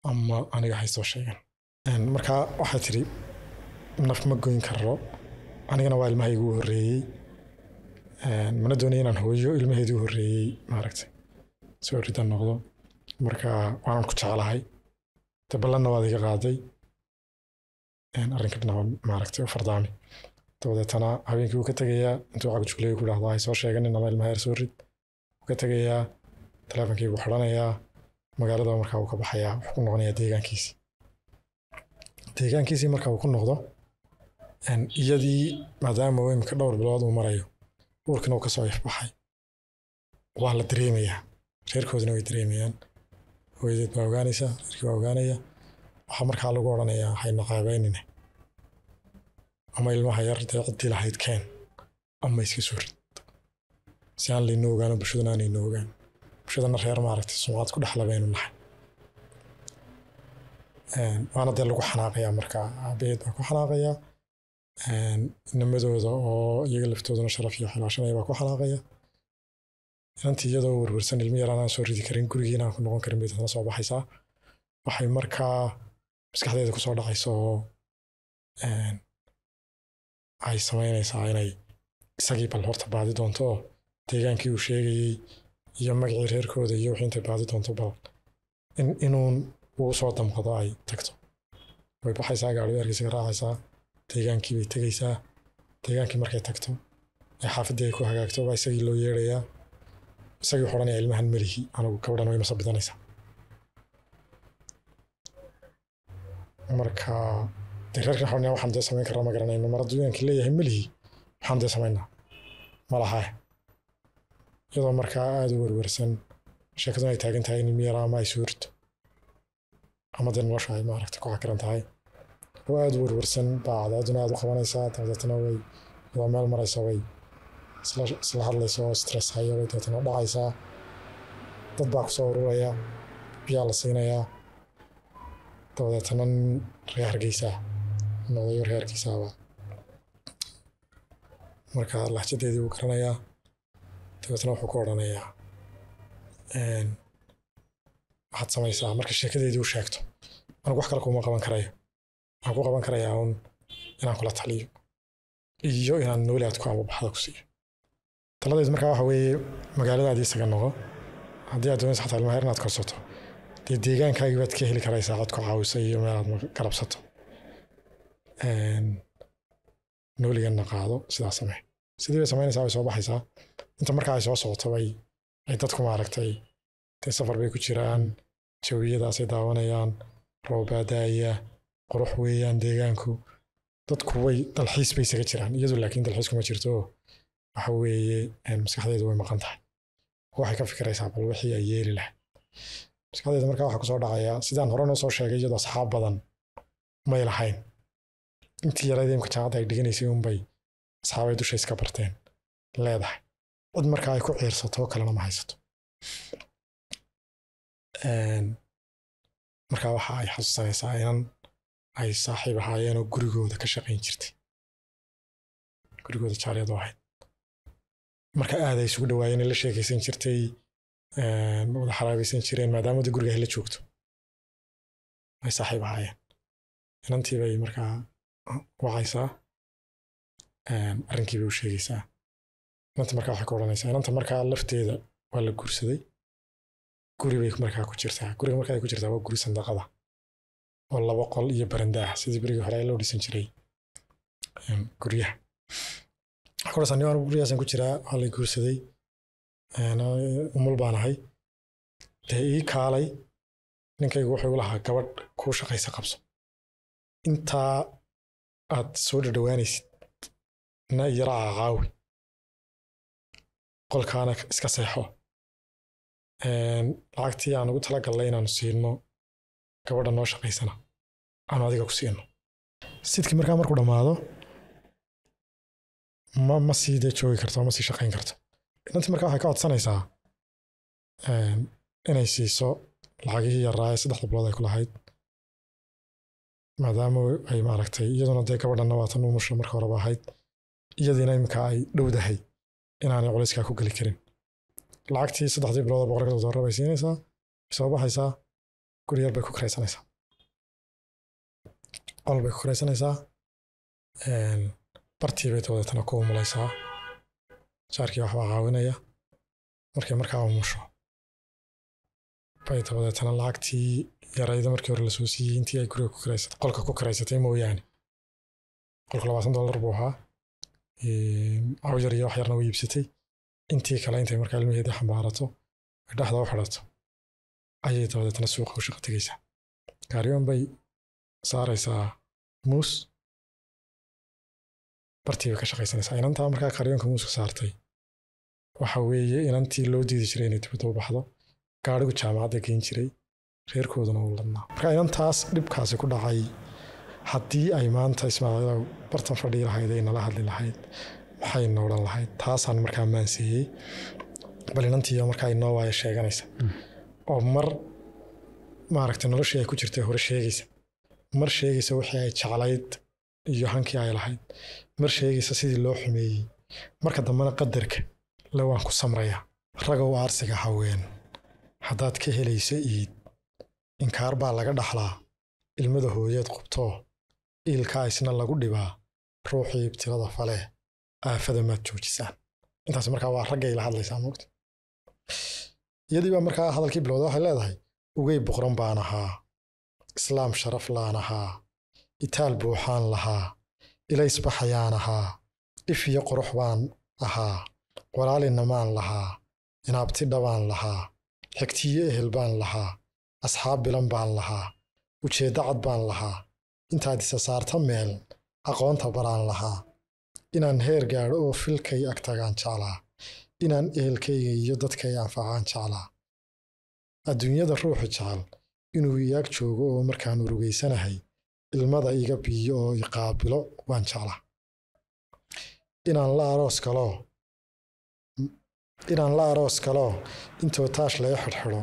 ama aniga haystoo sheegan markaa waxay tidhi naf ma goyn karo anigana waa ilmaha igu horreeyey mana doonaya inaan hooyo ilmaheeda u horreeyey maaragtay soo riddan noqdo marka waanan ku jeclahay de waad iga qaaday arrinka dhinaca fardaami dabadeetana habeenkii wuu ka tegayaa intuu cagajugleey ku dhahdo hay soo sheeganin ama soo rid wuu ka tegayaa taleefonkii buu xidhanayaa magaalada markaa uu ka baxayaa wuxuu ku noqonayaa deegaankiisii deegaankiisii marka uu ku noqdo iyadii maadaama imika dhowr bilood uu marayo uurkina uu kasoo ifbaxay waa la dareemayaa reerkoodina way dareemayaan hooyadeed baa ogaanaysa reerkii baa ogaanaya waxaa markaa lagu odhanayaa hayna qaabeynine ama ilmaha yarintay ciddii lahayd keen ama iska soo rid si aan laynoo ogaano bulshadana aanayno ogaan bulshadana reer maaragtay sumcad ku dhexla nahay waana dee lagu xanaaqayaa markaa aabaheed baa ku xanaaqayaa inamadooda oo iyaga laftooduna sharaf iyo xilaashanaya baa ku xanaaqaya inantii iyadoo werwersan ilmi yaraan soo ridi karin gurigii ku noqon karin bay dadna soo baxaysaa waxay markaa maskaxdeeda kusoo dhacayso oo ay samaynaysaa inay isagii bal horta baadi doonto oo deegaankii uu sheegayey iyo magacii reerkooda iyo wixii intay baadi doonto bal inuun uu soo damqado ay tagto way baxaysaa gaadhigii argeysaga raacaysaa deegaankii bay tegaysaa deegaankii markay tagto ee xaafaddii ay ku hagaagto baa isagii loo yeerayaa isagii waxu ilmahan melihi anigu gabadhan way maso bidanaysaa marka de reerkan xorniya waxaan dee samayn karna ma garanayno mar hadduu leeyahay melihi waxaan dee samaynaa malaha iyadoo markaa aada u werwersan sheekadu ay taagan tahay in miyara ama ay suurto ama dee noloshu ay maaragta ku xakiran tahay oo aada u werwersan baa cadaaduna aada u qabanaysaa dabadeetana way iyadoo meel maraysa way isla hadlaysa oo stress hayo way dabeetana dhacaysaa dad baa kusoo ururaya biyaa la siinayaa todobaatanan reer hargeysa nodayo reer hargeysaaba marka lahjadeedii wuu garanayaa dabeetna wuxuu ku odhanayaa waxaad samaysaa marka sheekadeedii u sheegto anigu wax kale kuma qaban karayo waxaan ku qaban karayaa uun inaan kula taliyo iyo inaan nooli aad ku ababaxda ku siiyo taladeed markaa waxa weeye magaaladaadii isaga noqo haddii aad doonaysa xataa ilmaha inaad korsato dee deegaankaagii baad ka heli karaysaa cod ku iyo meelaad magarabsato nooliganna qaado sidaa samee sidii bay samaynaysaa way soo baxaysaa inta markaa ay soo socoto bay ay dadku maaragtay dee safar bay ku jiraan jawiyadaasay daawanayaan roobaadaaya qurux weeyaan deegaanku dadku way dalxiis bay isaga jiraan iyadu laakiin dalxiis kuma jirto waxa weeye maskaxdeedu way maqan tahay waxay ka fikiraysaa bal wixii ay yeeli lahayd maskaxdeyda markaa waxaa kusoo dhacaya sidaan hore noo soo sheegay iyadoo asxaab badan may lahayn intii yarayd imka jaamacadda ay dhiganaysay unbay asxaabay dusha iska barteen leedahay cid markaa ay ku ciirsato kalena ma haysato markaa waxa ay xasuusanaysaa inan ay saaxiib ahaayeenoo gurigooda ka shaqayn jirtay gurigooda jaaryadu ahayd marka aaday isugu dhawaayeen la sheekaysan jirtay Ehm, wada xaraabaysan jireen maadaamada guriga ay la joogto ay saaxiib ahaayeen inantii bay markaa wacaysaa ehm, bay u sheegaysaa inanta markaa waxay ku odhanaysaa inanta markaa lafteeda waa la guursaday guri bay markaa ku jirtaa guriga markaa ay ku jirtaa waa guri sandaqada oo laba qol iyo baranda sidii berigii hore loo dhisan jiray ehm, guryaha waxay ku nin waan guryahaasaan ku jiraa waa la guursaday umul baan ahay dee ii kaalay ninkaygu wuxuu igu lahaa gabadh kuu shaqaysa qabso intaa aad soo dhadhawaanaysid na yaraaca caawi qolkaana iska seexo lacagtii aan ugu tala gallay inaanu siino gabadha noo shaqaysana aanu adiga ku siino sidkii markaa markuu dhammaado ma ma sii dee joogi karto ma sii shaqayn karto runtii marka waxay ka codsanaysaa inay siiso lacagihii yaraaye saddexda bilood ay ku lahayd maadaama ay maaragtay iyaduna dee gabadhanna waatan umusha marka horeba ahayd iyadiina iminka ay dhowdahay inaanay culayskaa ku geli karin lacagtii saddexdii biloodoo boqolkii dollar bay siinaysaa soo baxaysaa guri bay ku karaysanaysaa col bay ku karaysanaysaa bartii bay doodeetana ku umulaysaa jaarkii waxbaa caawinaya markay markaa umusho bay dabadeetana lacagtii yarayda markii hore lasoo siiyey intii ay guriga ku karaysatay qolka ku kiraysatay mooyaane qolka labaatan dollar buu ahaa caw yar iyo wax yarna u iibsatay intii kale intay markaa ilmaheedii xambaarato dhexda u xidhato ayay dabadeetana suuqa u shaqo tegaysaa gaariyoon bay saaraysaa muus bartiiba ka shaqaysanaysaa inantaa markaa qaryoonka muuska saartay waxa weeye inantii loo diidi jiray inay dibadda baxdo gaadhigu jaamacadda geen jiray reerkooduna uu ladnaa marka inantaas dhibkaasi ku dhacay haddii ay maanta ismaaciilow bartan fadhii lahayd ay nala hadli lahayd maxayna odhan lahayd taasaan markaa maanseeyey bal inantii markaa inoo waaya sheeganaysa oo mm. mar maaragtay noloshii ay ku jirtay hore sheegaysa mar sheegaysa wixii ay jeclayd iyo hankii ay lahayd mar sheegaysa sidii loo xumeeyey marka dambena qadarka le waan ku samraya ragow aarsiga haween haddaad ka helaysa iid inkaar baa laga dhaxlaa ilmada hooyeed qubtoo iilkaa isna lagu dhibaa ruuxii ibtilada fale aafada maad joojisaan intaas markaa waa raggay la hadlaysaa mogta iyadii baa markaa hadalkii bilowda waxay leedahay ugey boqran baan ahaa islaam sharaf laan ahaa itaal buuxaan lahaa ilays baxayaan ahaa if iyo qorux baan ahaa walaalina maan lahaa inaabti dhabaan lahaa xigtiyo ehel baan lahaa asxaab bilan baan lahaa ujeeddo cad baan lahaa intaad isa saarta meel aqoonta baraan lahaa inaan heer gaadho oo filkay agtagaan jeclaa inaan ehelkayga iyo dadkay anfacaan jeclaa adduunyada ruuxu jecel inuu iyaag joogo oo markaan urugaysanahay ilmada iga biiyo oo iqaabilo waan jeclaa inaan la aroos kaloo inaan la aroos galoo intoo taash laga xidhxidho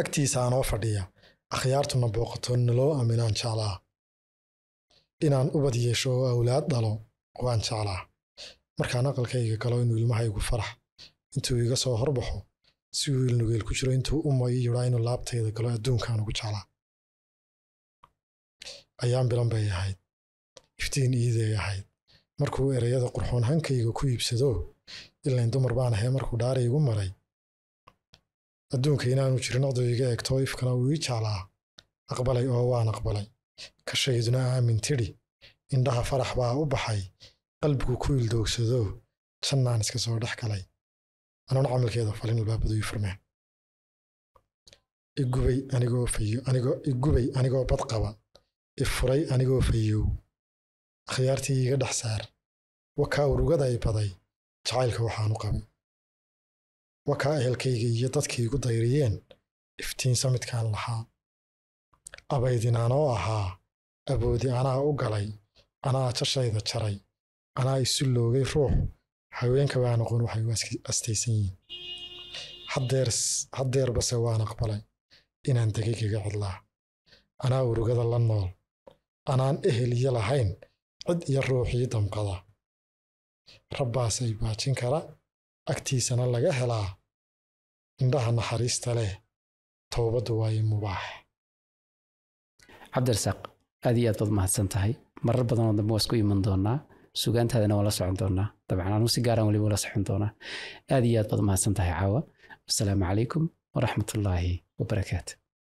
agtiisa aanoo fadhiya akhyaartuna booqatoonna loo aminaan jeclaa inaan ubad yeesho oo awlaad dhalo waan jeclaa markaan aqalkayga galo inuu ilmahaygu farax intuu iga soo horbaxo si uu ilnugeel ku jiro intuu u mayo yidhaa inuu laabtayda galo adduunkaan ugu jeclaa ayaan bilan bay ahayd iftiin iiday ahayd markuu ereyada qurxoon hankayga ku iibsado ilan dumar baan ahay markuu dhaaray igu maray adduunka inaanu jirin odoy iga egto ifkana uu ii jaalaa aqbalay oo waan aqbalay kashayduna aamin tidhi indhaha farax baa u baxay qalbigu ku ildoogsado jannaan iska soo dhex galay anuuna camalkeeda falin albaabadu ii furmeen igubay anigoo fayo anigoo igubay anigoo bad qaba furay anigoo fayow akhyaartii iiga dhex saar wakaa urugada urugaday baday jacaylka waxaanu qabay wakaa ehelkayga iyo dadkii igu dayriyeen iftiinsa midkaan lahaa abaydinaanoo ahaa aboodi anaa u galay anaa jashayda jaray anaa isu loogay ruux haweenka baa noqon waxay u astaysan yihiin haddeerbase waan aqbalay inaan degigaga cidlaa anaa urugada la nool anaan eheliya lahayn cid iyo ruuxii damqada rabbaasay baajin kara agtiisana laga helaa indhaha naxariista leh towbaddu waaye mubaax cabdirasaaq aad iyo aad baad mahadsan tahay marar badanoo dambe waa isku iman doonaa sugaantaadana waa la socon doonaa dabcan anuu si gaaraan ah weliba la socon doonaa aad iyo aad baad mahadsan tahay caawa wasalaamu calaykum waraxmatullaahi wabarakaatu